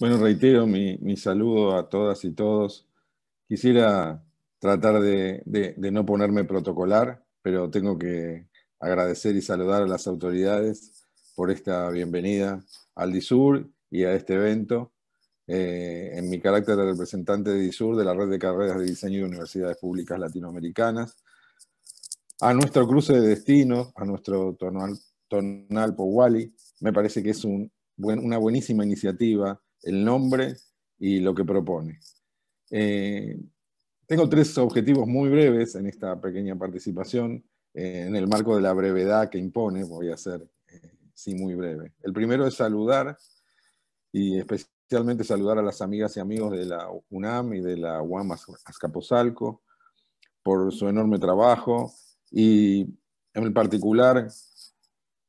Bueno, reitero mi, saludo a todas y todos. Quisiera tratar de, no ponerme protocolar, pero tengo que agradecer y saludar a las autoridades por esta bienvenida al DISUR y a este evento. Eh, en mi carácter de representante de DISUR, de la Red de Carreras de Diseño de Universidades Públicas Latinoamericanas, a nuestro cruce de destino, a nuestro tonal, tonal me parece que es una buenísima iniciativa el nombre y lo que propone. Eh, tengo tres objetivos muy breves en esta pequeña participación. Eh, en el marco de la brevedad que impone, voy a ser, eh, sí, muy breve. El primero es saludar y especialmente saludar a las amigas y amigos de la UNAM y de la UAM Azcapotzalco por su enorme trabajo y en particular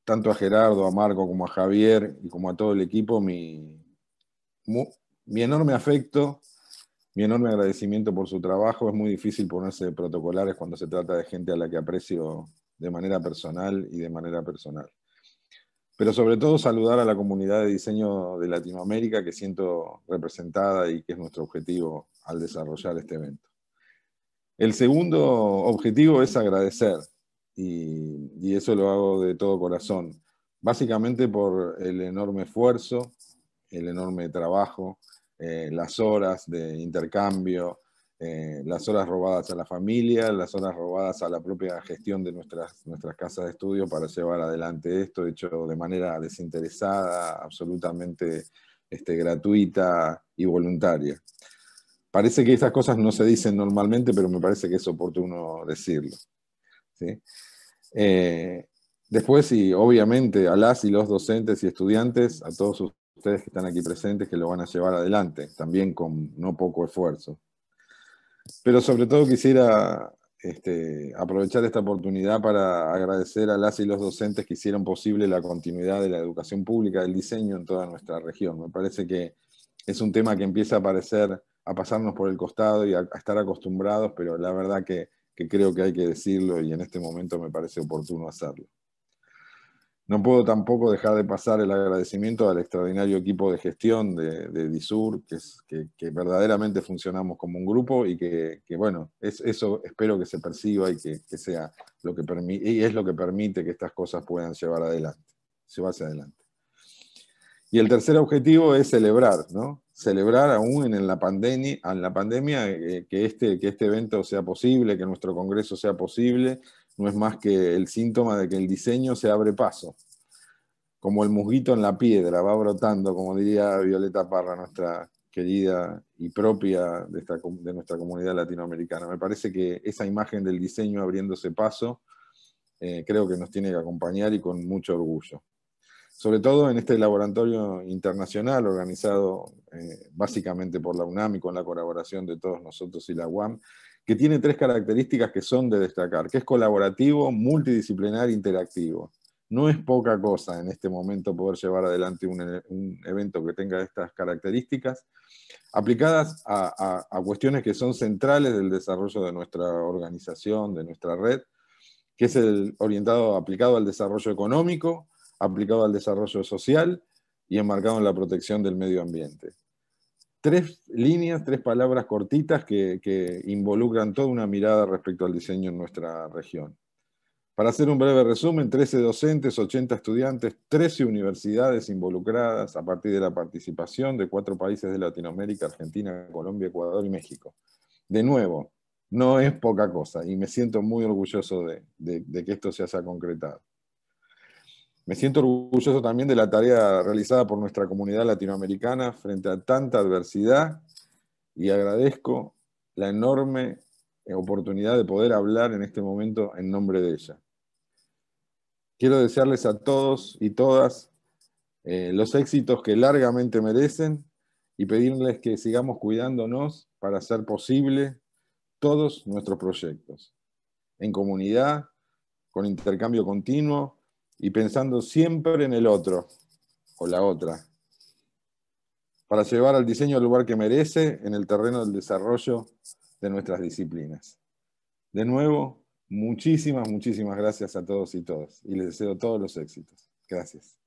tanto a Gerardo, a Marco como a Javier y como a todo el equipo mi, mi enorme afecto, mi enorme agradecimiento por su trabajo. Es muy difícil ponerse protocolares cuando se trata de gente a la que aprecio de manera personal y de manera personal. Pero sobre todo saludar a la comunidad de diseño de Latinoamérica que siento representada y que es nuestro objetivo al desarrollar este evento. El segundo objetivo es agradecer y eso lo hago de todo corazón, básicamente por el enorme esfuerzo, el enorme trabajo, eh, las horas de intercambio, eh, las horas robadas a la familia, las horas robadas a la propia gestión de nuestras, nuestras casas de estudio para llevar adelante esto, hecho de manera desinteresada, absolutamente este, gratuita y voluntaria. Parece que estas cosas no se dicen normalmente, pero me parece que es oportuno decirlo. Eh, después, y obviamente a las y los docentes y estudiantes, a todos sus ustedes que están aquí presentes que lo van a llevar adelante, también con no poco esfuerzo. Pero sobre todo quisiera este, aprovechar esta oportunidad para agradecer a las y los docentes que hicieron posible la continuidad de la educación pública del diseño en toda nuestra región. Me parece que es un tema que empieza a aparecer, a pasarnos por el costado y a, estar acostumbrados, pero la verdad que creo que hay que decirlo y en este momento me parece oportuno hacerlo. No puedo tampoco dejar de pasar el agradecimiento al extraordinario equipo de gestión de, DISUR, que, verdaderamente funcionamos como un grupo y que, bueno, eso espero que se perciba y que, sea lo que permite, y es lo que permite que estas cosas puedan llevar adelante, llevarse adelante. Y el tercer objetivo es celebrar, ¿no? Celebrar aún en la pandemia, en la pandemia eh, que, este, que este evento sea posible, que nuestro congreso sea posible no es más que el síntoma de que el diseño se abre paso, como el musguito en la piedra, va brotando, como diría Violeta Parra, nuestra querida y propia de, nuestra comunidad latinoamericana. Me parece que esa imagen del diseño abriéndose paso eh, creo que nos tiene que acompañar y con mucho orgullo sobre todo en este laboratorio internacional organizado eh, básicamente por la UNAM y con la colaboración de todos nosotros y la UAM, que tiene tres características que son de destacar, que es colaborativo, multidisciplinar, interactivo. No es poca cosa en este momento poder llevar adelante un, evento que tenga estas características, aplicadas a cuestiones que son centrales del desarrollo de nuestra organización, de nuestra red, que es el orientado aplicado al desarrollo económico, aplicado al desarrollo social y enmarcado en la protección del medio ambiente. Tres líneas, tres palabras cortitas que, involucran toda una mirada respecto al diseño en nuestra región. Para hacer un breve resumen, 13 docentes, 80 estudiantes, 13 universidades involucradas a partir de la participación de cuatro países de Latinoamérica, Argentina, Colombia, Ecuador y México. De nuevo, no es poca cosa y me siento muy orgulloso de que esto se haya concretado. Me siento orgulloso también de la tarea realizada por nuestra comunidad latinoamericana frente a tanta adversidad y agradezco la enorme eh, oportunidad de poder hablar en este momento en nombre de ella. Quiero desearles a todos y todas eh, los éxitos que largamente merecen y pedirles que sigamos cuidándonos para hacer posible todos nuestros proyectos, en comunidad, con intercambio continuo y pensando siempre en el otro o la otra, para llevar al diseño al lugar que merece en el terreno del desarrollo de nuestras disciplinas. De nuevo, muchísimas, muchísimas gracias a todos y todas y les deseo todos los éxitos. Gracias.